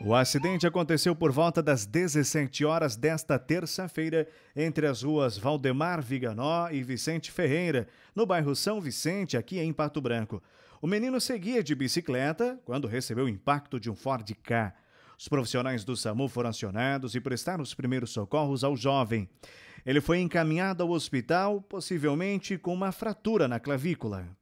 O acidente aconteceu por volta das 17 horas desta terça-feira entre as ruas Valdemar Viganó e Vicente Ferreira, no bairro São Vicente, aqui em Pato Branco. O menino seguia de bicicleta quando recebeu o impacto de um Ford K. Os profissionais do SAMU foram acionados e prestaram os primeiros socorros ao jovem. Ele foi encaminhado ao hospital, possivelmente com uma fratura na clavícula.